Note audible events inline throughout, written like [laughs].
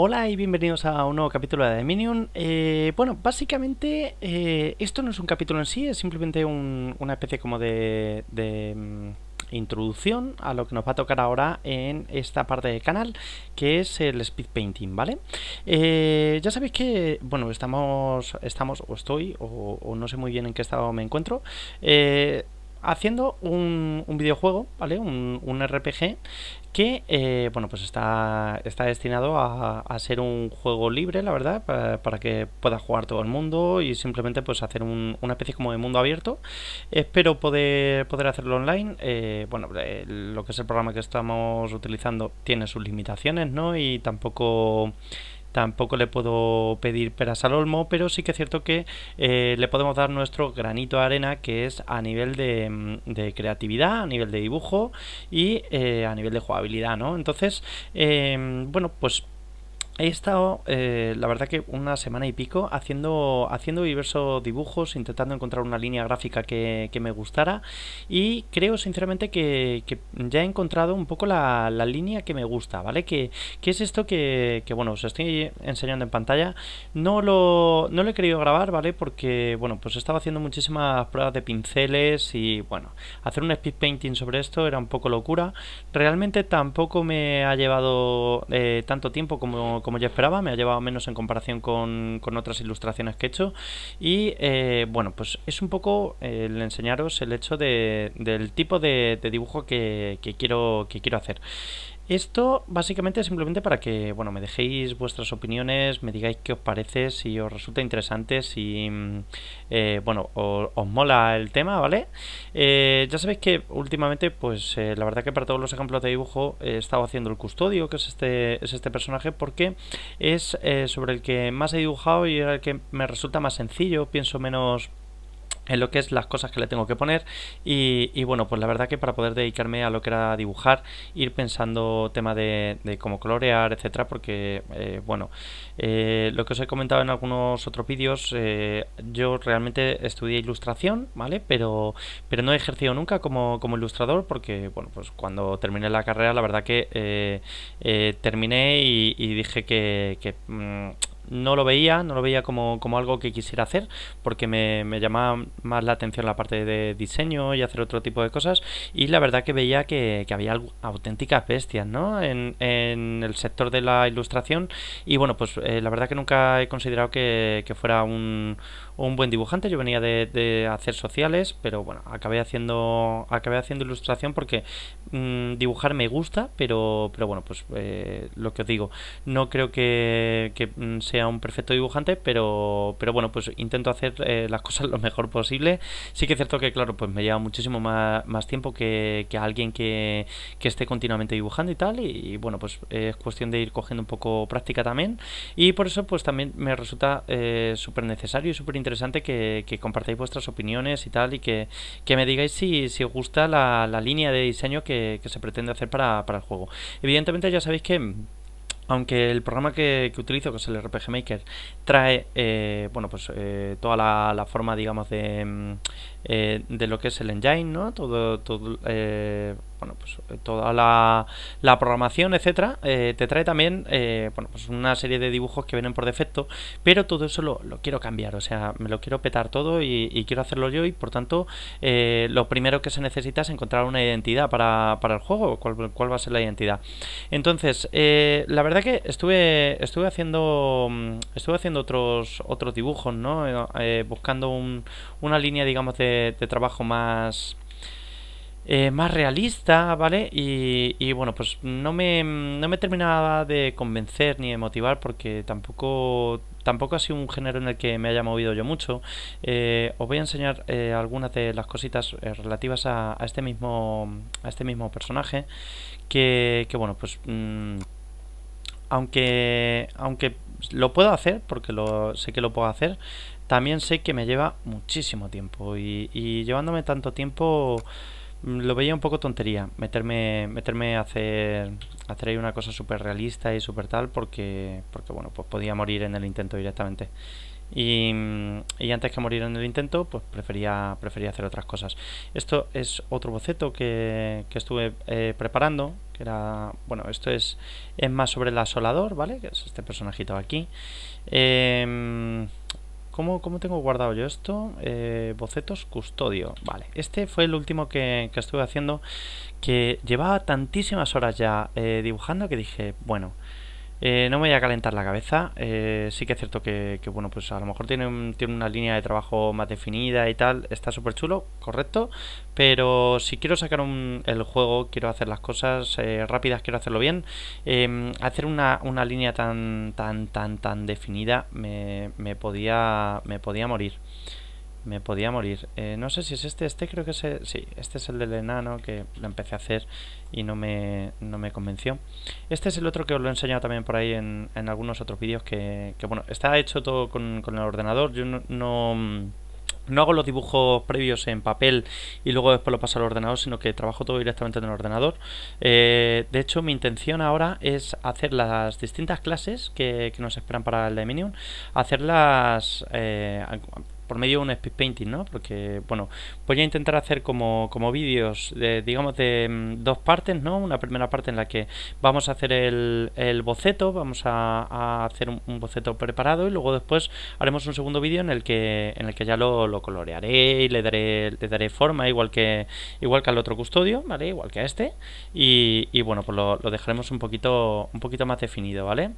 Hola y bienvenidos a un nuevo capítulo de Dominion. Eh, bueno, básicamente eh, esto no es un capítulo en sí, es simplemente una especie como de, mm, introducción a lo que nos va a tocar ahora en esta parte del canal, que es el speed painting, ¿vale? Eh, ya sabéis que, bueno, estamos, estamos o estoy, o, no sé muy bien en qué estado me encuentro. Eh, haciendo un, un videojuego, ¿vale? Un, RPG que, eh, bueno, pues está, está destinado a, ser un juego libre, la verdad, para, que pueda jugar todo el mundo y simplemente pues hacer una especie como de mundo abierto. Espero poder, poder hacerlo online. Eh, bueno, eh, lo que es el programa que estamos utilizando tiene sus limitaciones, ¿no? Y tampoco tampoco le puedo pedir peras al olmo, pero sí que es cierto que eh, le podemos dar nuestro granito de arena que es a nivel de, mm, creatividad, a nivel de dibujo y eh, a nivel de jugabilidad, ¿no? Entonces, eh, bueno, pues he estado, eh, la verdad que una semana y pico, haciendo, haciendo diversos dibujos, intentando encontrar una línea gráfica que, me gustara y creo sinceramente que, ya he encontrado un poco la, línea que me gusta, ¿vale? Que, es esto que, bueno, os estoy enseñando en pantalla. No lo, no he querido grabar, ¿vale? Porque, bueno, pues estaba haciendo muchísimas pruebas de pinceles y, bueno, hacer un speed painting sobre esto era un poco locura. Realmente tampoco me ha llevado eh, tanto tiempo como como ya esperaba, me ha llevado menos en comparación con, otras ilustraciones que he hecho. Y eh, bueno, pues es un poco eh, el enseñaros el hecho del tipo de, dibujo que, quiero, que quiero hacer. Esto básicamente es simplemente para que, bueno, me dejéis vuestras opiniones, me digáis qué os parece, si os resulta interesante, si, mm, eh, bueno, os, mola el tema, ¿vale? Eh, ya sabéis que últimamente, pues eh, la verdad que para todos los ejemplos de dibujo he estado haciendo el custodio, que es este, este personaje, porque es sobre el que más he dibujado y el que me resulta más sencillo, pienso menos en lo que es las cosas que le tengo que poner y, bueno pues la verdad que para poder dedicarme a lo que era dibujar ir pensando tema de, de cómo colorear etcétera porque eh, bueno eh, lo que os he comentado en algunos otros vídeos eh, yo realmente estudié ilustración vale pero pero no he ejercido nunca como, como ilustrador porque bueno pues cuando terminé la carrera la verdad que terminé y, dije que, mm, no lo veía, no lo veía como, como algo que quisiera hacer, porque me, me, llamaba más la atención la parte de diseño y hacer otro tipo de cosas, y la verdad que veía que, que había auténticas bestias, ¿no? En, el sector de la ilustración, y bueno, pues eh, la verdad que nunca he considerado que, fuera un, un, buen dibujante, yo venía de, hacer sociales, pero bueno, acabé haciendo, acabé haciendo ilustración porque mm, dibujar me gusta, pero, pero bueno, pues eh, lo que os digo, no creo que, que mm, sea un perfecto dibujante, pero, pero bueno, pues intento hacer eh, las cosas [laughs] lo mejor posible. Sí que es cierto que, claro, pues me lleva muchísimo más, tiempo que, alguien que, que, esté continuamente dibujando y tal, y, bueno, pues es cuestión de ir cogiendo un poco práctica también, y por eso pues también me resulta eh, súper necesario y súper interesante que, compartáis vuestras opiniones y tal, y que, que me digáis si, si os gusta la, la línea de diseño que, que se pretende hacer para, para el juego. Evidentemente ya sabéis que aunque el programa que, utilizo, que es el RPG Maker, trae eh, bueno pues eh, toda la, forma digamos de, mm, eh, de lo que es el engine, ¿no? Todo, todo bueno, pues eh, toda la, programación, etcétera, eh, te trae también eh, pues una serie de dibujos que vienen por defecto, pero todo eso lo, quiero cambiar, o sea, me lo quiero petar todo y, quiero hacerlo yo y por tanto lo primero que se necesita es encontrar una identidad para, el juego, cuál, cuál, va a ser la identidad. Entonces, la verdad que estuve estuve haciendo estuve haciendo otros otros dibujos, ¿no? buscando una línea, digamos, de trabajo más eh, más realista, ¿vale? Y, y, bueno, pues no me, no me terminaba de convencer ni de motivar porque tampoco, tampoco ha sido un género en el que me haya movido yo mucho. Eh, os voy a enseñar eh, algunas de las cositas relativas a, este mismo, a este mismo personaje que, que bueno, pues... Mm, aunque, aunque lo puedo hacer, porque lo, sé que lo puedo hacer, también sé que me lleva muchísimo tiempo. y llevándome tanto tiempo, Mm, lo veía un poco tontería meterme meterme a hacer hacer una cosa súper realista y súper tal porque porque bueno pues podía morir en el intento directamente y, mm, y, antes que morir en el intento pues prefería prefería hacer otras cosas esto es otro boceto que, que estuve eh, preparando que era bueno esto es es más sobre el asolador vale que es este personajito aquí eh, mm, ¿Cómo, cómo tengo guardado yo esto? Eh, bocetos custodio. Vale, este fue el último que, que estuve haciendo que llevaba tantísimas horas ya eh, dibujando que dije, bueno, eh, no me voy a calentar la cabeza. Eh, sí que es cierto que, bueno, pues a lo mejor tiene, tiene una línea de trabajo más definida y tal. Está súper chulo, correcto. Pero si quiero sacar un, el juego, quiero hacer las cosas eh, rápidas, quiero hacerlo bien, em, hacer una, una, línea tan, tan, tan, tan definida me, me, podía, me podía morir me podía morir. Eh, no sé si es este, este creo que es... sí, este es el del enano que lo empecé a hacer y no me, no me convenció. Este es el otro que os lo he enseñado también por ahí en, algunos otros vídeos que, bueno, está hecho todo con, el ordenador. Yo no, no hago los dibujos previos en papel y luego después lo paso al ordenador, sino que trabajo todo directamente en el ordenador. Eh, de hecho, mi intención ahora es hacer las distintas clases que, que nos esperan para el Dominion, hacerlas... Eh, por medio de un speed painting, ¿no? Porque, bueno, voy a intentar hacer como, vídeos, de, digamos, de mm, dos partes, ¿no? Una primera parte en la que vamos a hacer el, boceto, vamos a, hacer un, boceto preparado y luego después haremos un segundo vídeo en el que en el que ya lo, lo, colorearé y le daré, le daré forma, igual que igual que al otro custodio, ¿vale? Igual que a este. Y, bueno, pues lo, dejaremos un poquito, un poquito más definido, ¿vale?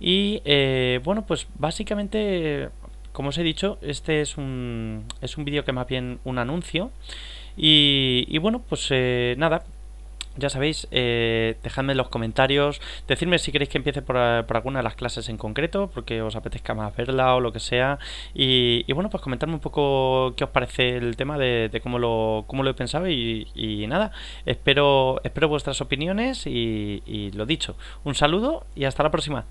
Y eh, bueno, pues básicamente como os he dicho, este es un, es un vídeo que más bien un anuncio. Y, y bueno, pues eh, nada, ya sabéis, eh, dejadme en los comentarios, decidme si queréis que empiece eh, por, alguna de las clases en concreto, porque os apetezca más verla o lo que sea. Y, y bueno, pues comentadme un poco qué os parece el tema de, cómo, lo, cómo lo he pensado y, y nada, espero, espero vuestras opiniones y, y lo dicho. Un saludo y hasta la próxima.